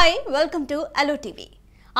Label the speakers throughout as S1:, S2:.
S1: hi welcome to అలో TV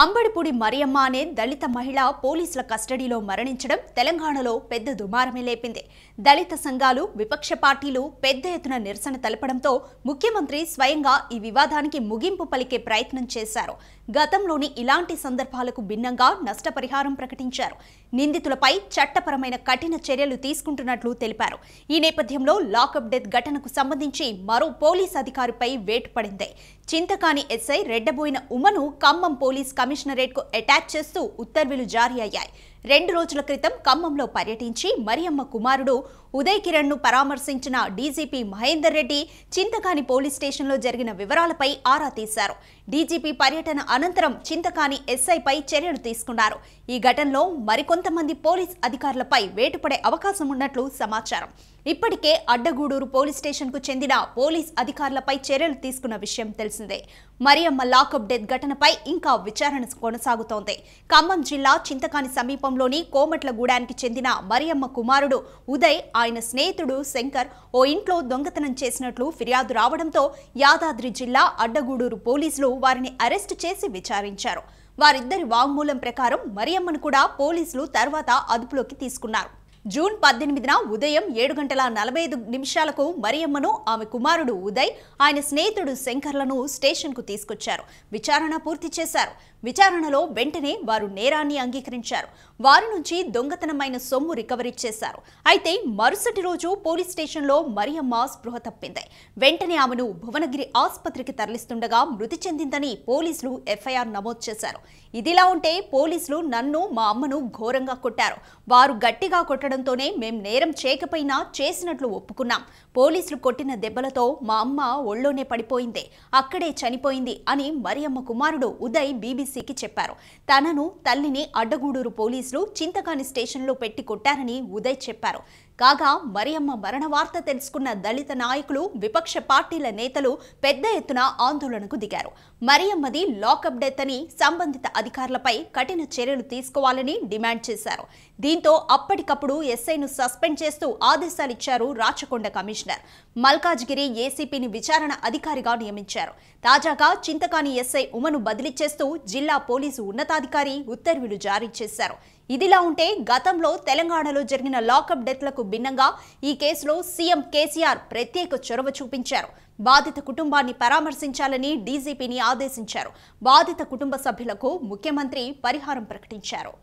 S1: Ambadipudi Mariyamma అనే దళిత మహిళ పోలీసుల కస్టడీలో మరణించడం తెలంగాణలో పెద్ద దుమారమే లేపింది దళిత సంఘాలు విపక్ష పార్టీలు పెద్ద ఎత్తున నిరసన తెలపడంతో ముఖ్యమంత్రి స్వయంగా ఈ వివాదానికి ముగింపు పలికే ప్రయత్నం చేశారు గతంలోని ఇలాంటి సందర్భాలకు భిన్నంగా నష్టపరిహారం ప్రకటించారు నిందితులపై చట్టపరమైన కఠిన చర్యలు తీసుకుంటున్నట్లు తెలిపారు ఈ నేపథ్యంలో లాకప్ డెత్ ఘటనకు సంబంధించి మరో పోలీస్ అధికారిపై వేటు పడింది చింతకాని ఎస్ఐ రెడ్డబోయిన ఉమను ఖమ్మం పోలీస్ కు అటాచ్ చేస్తూ ఉత్తర్వులు జారీ అయ్యాయి రెండు రోజుల క్రితం ఖమ్మంలో పర్యటించి మరియమ్మ కుమారుడు ఉదయ్ కిరణ్ను పరామర్శించిన డీజీపీ మహేందర్ రెడ్డి చింతకాని పోలీస్ స్టేషన్లో జరిగిన వివరాలపై ఆరా తీశారు డీజీపీ పర్యటన అనంతరం చింతకాని ఎస్ఐపై చర్యలు తీసుకున్నారు ఈ ఘటనలో మరికొంతమంది పోలీస్ అధికారులపై వేటుపడే అవకాశం ఉన్నట్లు సమాచారం ఇప్పటికే అడ్డగూడూరు పోలీస్ స్టేషన్కు చెందిన పోలీస్ అధికారులపై చర్యలు తీసుకున్న విషయం తెలిసిందే మరియమ్మ లాకప్ డెత్ ఘటనపై ఇంకా విచారణ కొనసాగుతోంది ఖమ్మం జిల్లా చింతకాని సమీపం సమీపంలోని కోమట్లగూడానికి చెందిన మరియమ్మ కుమారుడు ఉదయ్ ఆయన స్నేహితుడు శంకర్ ఓ ఇంట్లో దొంగతనం చేసినట్లు ఫిర్యాదు రావడంతో యాదాద్రి జిల్లా అడ్డగూడూరు పోలీసులు వారిని అరెస్టు చేసి విచారించారు వారిద్దరి వాంగ్మూలం ప్రకారం మరియమ్మను కూడా పోలీసులు తర్వాత అదుపులోకి తీసుకున్నారు జూన్ పద్దెనిమిదిన ఉదయం ఏడు గంటల నలభై ఐదు నిమిషాలకు మరియమ్మను ఆమె కుమారుడు ఉదయ్ ఆయన స్నేహితుడు శంకర్లను స్టేషన్కు తీసుకొచ్చారు విచారణ పూర్తి చేశారు విచారణలో వెంటనే వారు నేరాన్ని అంగీకరించారు వారి నుంచి దొంగతనమైన సొమ్ము రికవరీ చేశారు అయితే మరుసటి రోజు పోలీస్ స్టేషన్లో మరియమ్మ స్పృహ తప్పింది వెంటనే ఆమెను భువనగిరి ఆసుపత్రికి తరలిస్తుండగా మృతి చెందిందని పోలీసులు ఎఫ్ఐఆర్ నమోదు చేశారు ఇదిలా ఉంటే పోలీసులు నన్ను మా అమ్మను ఘోరంగా కొట్టారు వారు గట్టిగా కొట్టడం మాట్లాడడంతోనే మేం నేరం చేయకపోయినా చేసినట్లు ఒప్పుకున్నాం పోలీసులు కొట్టిన దెబ్బలతో మా అమ్మ ఒళ్ళోనే పడిపోయింది అక్కడే చనిపోయింది అని మరియమ్మ కుమారుడు ఉదయ్ బీబీసీకి చెప్పారు తనను తల్లిని అడ్డగూడూరు పోలీసులు చింతకాని స్టేషన్లో పెట్టి కొట్టారని ఉదయ్ చెప్పారు కాగా మరియమ్మ మరణ వార్త తెలుసుకున్న దళిత నాయకులు విపక్ష పార్టీల నేతలు పెద్ద ఎత్తున ఆందోళనకు దిగారు మరియమ్మది లాకప్ డెత్ అని సంబంధిత అధికారులపై కఠిన చర్యలు తీసుకోవాలని డిమాండ్ చేశారు దీంతో అప్పటికప్పుడు ఎస్ఐను సస్పెండ్ చేస్తూ ఆదేశాలిచ్చారు రాచకొండ కమిషనర్ మల్కాజ్గిరి ఏసీపీని విచారణ అధికారిగా నియమించారు తాజాగా చింతకాని ఎస్ఐ ఉమను బదిలీ చేస్తూ జిల్లా పోలీసు ఉన్నతాధికారి ఉత్తర్వులు జారీ చేశారు ఇదిలా ఉంటే గతంలో తెలంగాణలో జరిగిన లాకప్ డెత్లకు భిన్నంగా ఈ కేసులో సీఎం కేసీఆర్ ప్రత్యేక చొరవ చూపించారు బాధిత కుటుంబాన్ని పరామర్శించాలని డీజీపీని ఆదేశించారు బాధిత కుటుంబ సభ్యులకు ముఖ్యమంత్రి పరిహారం ప్రకటించారు